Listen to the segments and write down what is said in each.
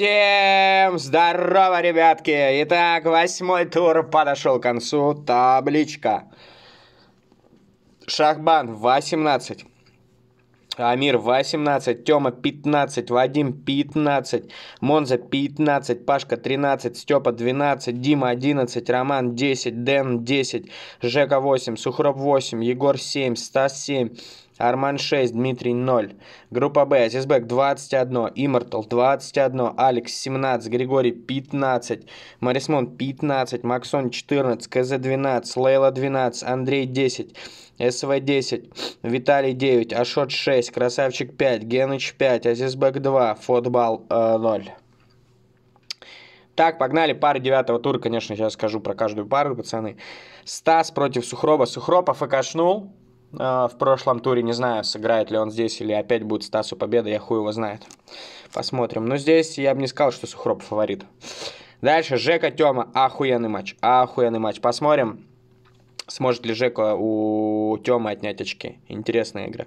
Всем здорово, ребятки! Итак, восьмой тур подошел к концу. Табличка. Шахбан 18. Амир 18, Тёма 15, Вадим 15, Монза 15, Пашка 13, Степа 12, Дима 11, Роман 10, Дэн 10, Жека 8, Сухроб 8, Егор 7, Стас 7, Арман 6, Дмитрий 0. Группа Б, Азизбек 21, Иммортал 21, Алекс 17, Григорий 15, Марисмон 15, Максон 14, КЗ 12, Лейла 12, Андрей 10, СВ-10, Виталий 9, Ашот 6, Красавчик 5, Геныч 5, Азизбек 2, Футбол э, 0. Так, погнали, пары девятого тура, конечно, сейчас скажу про каждую пару, пацаны. Стас против Сухроба. Сухроб офкашнул, а, в прошлом туре. Не знаю, сыграет ли он здесь или опять будет Стасу победа, я хуй его знает. Посмотрим. Но здесь я бы не сказал, что Сухроб фаворит. Дальше Жека Тёма. Охуенный матч. Охуенный матч. Посмотрим, сможет ли Жека у Тёмы отнять очки. Интересная игра.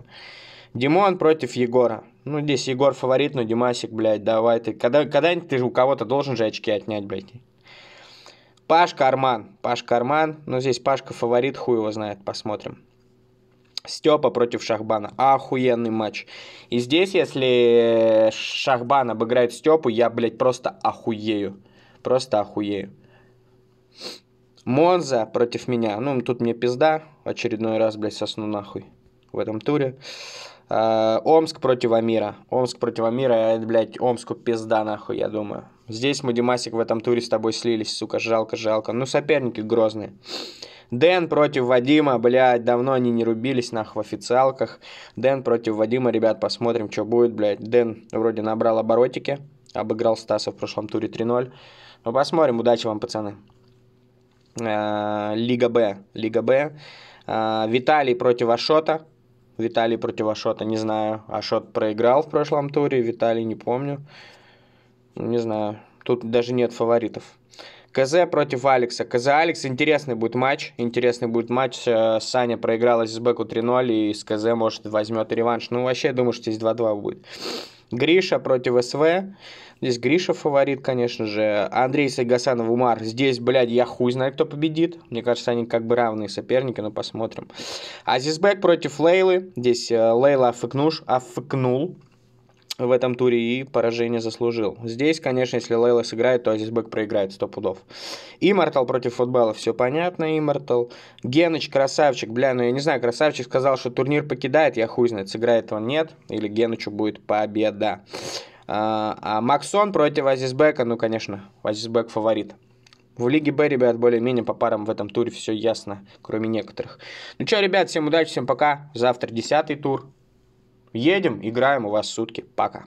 Димон против Егора. Ну, здесь Егор фаворит, но Димасик, блядь, давай ты. Когда, когда-нибудь ты же у кого-то должен же очки отнять, блядь. Пашка Арман. Пашка Арман. Ну, здесь Пашка фаворит, хуй его знает. Посмотрим. Степа против Шахбана. Охуенный матч. И здесь, если Шахбан обыграет Степу, я, блядь, просто охуею. Просто охуею. Монза против меня. Ну, тут мне пизда. Очередной раз, блядь, сосну нахуй в этом туре. Э, Омск против Амира. Омск против Амира, это, блядь, Омску пизда нахуй, я думаю. Здесь мы, Димасик, в этом туре с тобой слились, сука, жалко, жалко. Ну, соперники грозные. Дэн против Вадима, блядь, давно они не рубились, нах, в официалках. Дэн против Вадима, ребят, посмотрим, что будет, блядь. Дэн вроде набрал оборотики, обыграл Стаса в прошлом туре 3-0. Ну, посмотрим, удачи вам, пацаны. Э, Лига Б, Лига Б. Э, Виталий против Ашота. Виталий против Ашота, не знаю. Ашот проиграл в прошлом туре, Виталий не помню. Не знаю, тут даже нет фаворитов. КЗ против Алекса. КЗ Алекс, интересный будет матч. Интересный будет матч. Э, Саня проиграла с Беку 3-0 и с КЗ, может, возьмет реванш. Ну, вообще, я думаю, что здесь 2-2 будет. Гриша против СВ. Здесь Гриша фаворит, конечно же. Андрей Сайгасанов, Умар. Здесь, блядь, я хуй знаю, кто победит. Мне кажется, они как бы равные соперники, но посмотрим. Азизбек против Лейлы. Здесь э, Лейла афыкнуш, афыкнул в этом туре и поражение заслужил. Здесь, конечно, если Лейла сыграет, то Азизбек проиграет 100 пудов. Иммортал против футбола, все понятно, Иммортал. Геныч красавчик, бля, ну я не знаю, красавчик сказал, что турнир покидает, я хуй знает, сыграет он нет, или Генычу будет победа. А, а Максон против Азизбека, ну, конечно, Азизбек фаворит. В Лиге Б, ребят, более-менее по парам в этом туре все ясно, кроме некоторых. Ну что, ребят, всем удачи, всем пока. Завтра десятый тур. Едем, играем, у вас сутки. Пока.